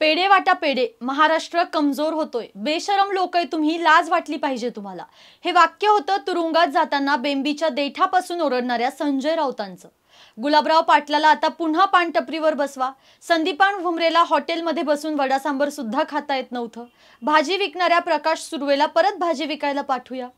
पेडे वाटा पेडे महाराष्ट्र कमजोर होतोय बेशरम लोक तुम्ही लाज वाटली पाहिजे तुम्हाला हे वाक्य होतं तुरुंगात जाताना बेंबीच्या देठापासून ओरडणाऱ्या संजय राऊतांचं गुलाबराव पाटलाला आता पुन्हा पानटपरीवर बसवा संदीपान भुमरेला हॉटेलमध्ये बसून वडा सांबर सुद्धा खाता येत नव्हतं भाजी विकणाऱ्या प्रकाश सुर्वेला परत भाजी विकायला पाठवूया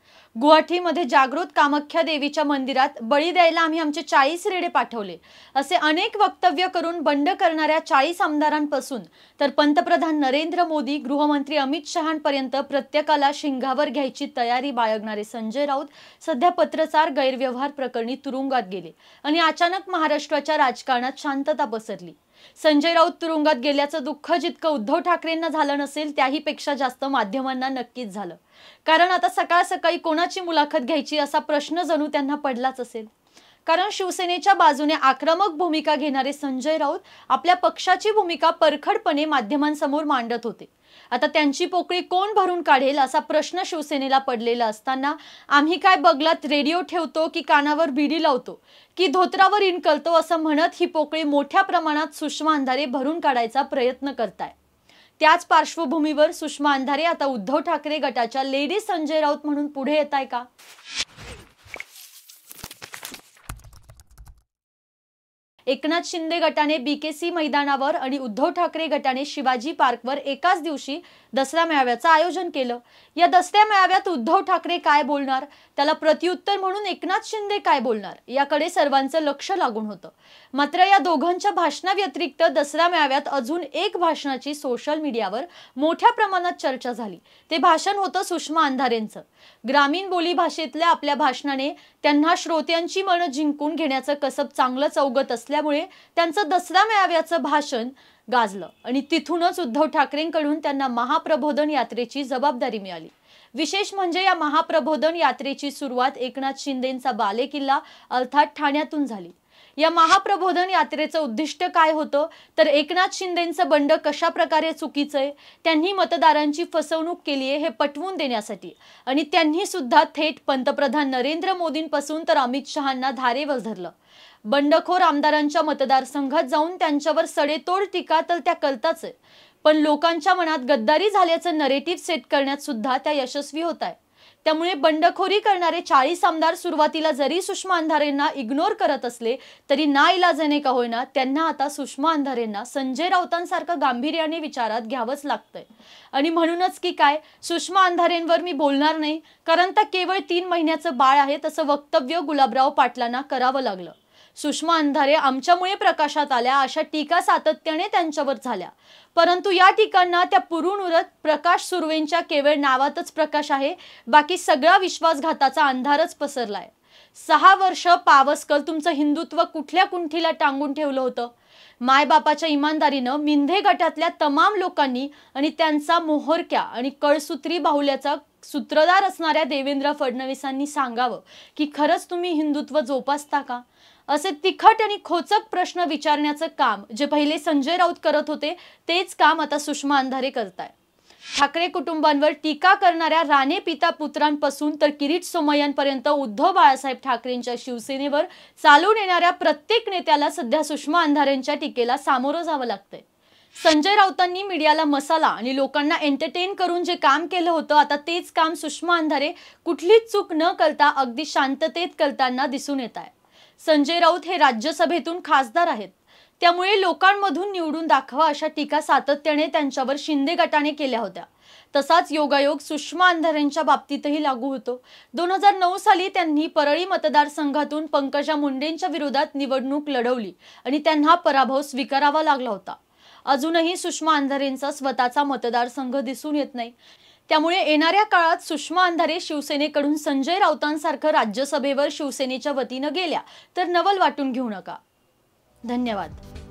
गुवाहाटीमध्ये जागृत कामाख्या देवीच्या मंदिरात बळी द्यायला आम्ही आमचे चाळीस रेडे पाठवले असे अनेक वक्तव्य करून बंड करणाऱ्या चाळीस आमदारांपासून तर पंतप्रधान नरेंद्र मोदी गृहमंत्री अमित शहापर्यंत प्रत्येकाला शिंगावर घ्यायची तयारी बाळगणारे संजय राऊत सध्या पत्रचार गैरव्यवहार प्रकरणी तुरुंगात गेले आणि आचार अचानक महाराष्ट्राच्या राजकारणात शांतता पसरली संजय राऊत तुरुंगात गेल्याचं दुःख जितकं उद्धव ठाकरेंना झालं नसेल त्याही पेक्षा जास्त माध्यमांना नक्कीच झालं कारण आता सकाळ सकाळी कोणाची मुलाखत घ्यायची असा प्रश्न जणू त्यांना पडलाच असेल कारण शिवसेनेच्या बाजूने आक्रमक भूमिका घेणारे संजय राऊत आपल्या पक्षाची भूमिका परखडपणे माध्यमांसमोर मांडत होते आता त्यांची पोकळी कोण भरून काढेल असा प्रश्न शिवसेनेला पडलेला असताना आम्ही काय बगलात रेडिओ ठेवतो की कानावर बिडी लावतो की धोत्रावर इनकलतो असं म्हणत ही पोकळी मोठ्या प्रमाणात सुषमा अंधारे भरून काढायचा प्रयत्न करताय त्याच पार्श्वभूमीवर सुषमा अंधारे आता उद्धव ठाकरे गटाच्या लेडी संजय राऊत म्हणून पुढे येत आहे का एकनाथ शिंदे गटाने बीकेसी मैदानावर आणि उद्धव ठाकरे गटाने शिवाजी पार्कवर एकाच दिवशी दसरा मेळाव्याचं आयोजन केलं या दसऱ्या मेळाव्यात उद्धव ठाकरे काय बोलणार त्याला प्रत्युत्तर म्हणून एकनाथ शिंदे काय बोलणार याकडे सर्वांचं लक्ष लागून होतं मात्र या दोघांच्या भाषणाव्यतिरिक्त दसरा मेळाव्यात अजून एक भाषणाची सोशल मीडियावर मोठ्या प्रमाणात चर्चा झाली ते भाषण होतं सुषमा अंधारेंचं ग्रामीण बोली भाषेतल्या आपल्या भाषणाने त्यांना श्रोत्यांची मनं जिंकून घेण्याचं कसब चांगलंच अवगत असल्या असल्यामुळे त्यांचं दसरा मेळाव्याचं भाषण गाजलं आणि तिथूनच उद्धव ठाकरेंकडून त्यांना महाप्रबोधन यात्रेची जबाबदारी मिळाली विशेष म्हणजे या महाप्रबोधन यात्रेची सुरुवात एकनाथ शिंदेंचा बालेकिल्ला अर्थात ठाण्यातून झाली या महाप्रबोधन यात्रेचं उद्दिष्ट काय होतं तर एकनाथ शिंदेंचं बंड कशा प्रकारे चुकीचं आहे त्यांनी मतदारांची फसवणूक केली आहे हे पटवून देण्यासाठी आणि त्यांनी सुद्धा थेट पंतप्रधान नरेंद्र मोदींपासून तर अमित शहांना धारेवर धरलं बंडखोर आमदारांच्या मतदारसंघात जाऊन त्यांच्यावर सडेतोड टीका तर त्या करताच आहे पण लोकांच्या मनात गद्दारी झाल्याचं नरेटिव्ह सेट करण्यात सुद्धा त्या यशस्वी होत आहे त्यामुळे बंडखोरी करणारे चाळीस आमदार सुरुवातीला जरी सुषमा अंधारेंना इग्नोर करत असले तरी ना इलाजाने का होईना त्यांना आता सुषमा अंधारेंना संजय राऊतांसारखं गांभीर्याने विचारात घ्यावंच लागतंय आणि म्हणूनच की काय सुषमा अंधारेंवर मी बोलणार नाही कारण त्या केवळ तीन महिन्याचं बाळ आहे तसं वक्तव्य गुलाबराव पाटलांना करावं लागलं सुषमा अंधारे आमच्यामुळे प्रकाशात आल्या अशा टीका सातत्याने त्यांच्यावर झाल्या परंतु या ठिकाणना त्या पुरुण उरत प्रकाश सुर्वेंच्या केवळ नावातच प्रकाश आहे बाकी सगळा विश्वासघाताचा अंधारच पसरलाय सहा वर्ष पावसकर तुमचं हिंदुत्व कुठल्या कुंठीला टांगून ठेवलं होतं मायबापाच्या इमानदारीनं मिंधे गटातल्या तमाम लोकांनी आणि त्यांचा मोहरक्या आणि कळसूत्री बाहुल्याचा सूत्रधार असणाऱ्या देवेंद्र फडणवीसांनी सांगावं की खरंच तुम्ही हिंदुत्व जोपासता का असे तिखट आणि खोचक प्रश्न विचारण्याचं काम जे पहिले संजय राऊत करत होते तेच काम आता सुषमा अंधारे करत आहे ठाकरे कुटुंबांवर टीका करणाऱ्या राणे पिता पुत्रांपासून तर किरीट सोमय्यांपर्यंत उद्धव बाळासाहेब ठाकरेंच्या शिवसेनेवर चालून येणाऱ्या प्रत्येक नेत्याला सध्या सुषमा अंधारेंच्या टीकेला सामोरं जावं लागतंय संजय राऊतांनी मीडियाला मसाला आणि लोकांना एंटरटेन करून जे काम केलं होतं आता तेच काम सुषमा अंधारे कुठलीच चूक न करता अगदी शांततेत करताना दिसून येत आहे संजय राऊत हे राज्यसभेतून खासदार आहेत त्यामुळे लोकांमधून निवडून दाखवा अशा टीका सातत्याने त्यांच्यावर शिंदे गटाने केल्या होत्या तसाच योगायोग सुषमा अंधारेंच्या बाबतीतही लागू होतो दोन हजार नऊ साली त्यांनी परळी मतदारसंघातून पंकजा मुंडेंच्या विरोधात निवडणूक लढवली आणि त्यांना पराभव स्वीकारावा लागला होता अजूनही सुषमा अंधारेंचा स्वतःचा मतदारसंघ दिसून येत नाही त्यामुळे येणाऱ्या काळात सुषमा अंधारे शिवसेनेकडून संजय राऊतांसारखं राज्यसभेवर शिवसेनेच्या वतीनं गेल्या तर नवल वाटून घेऊ नका धन्यवाद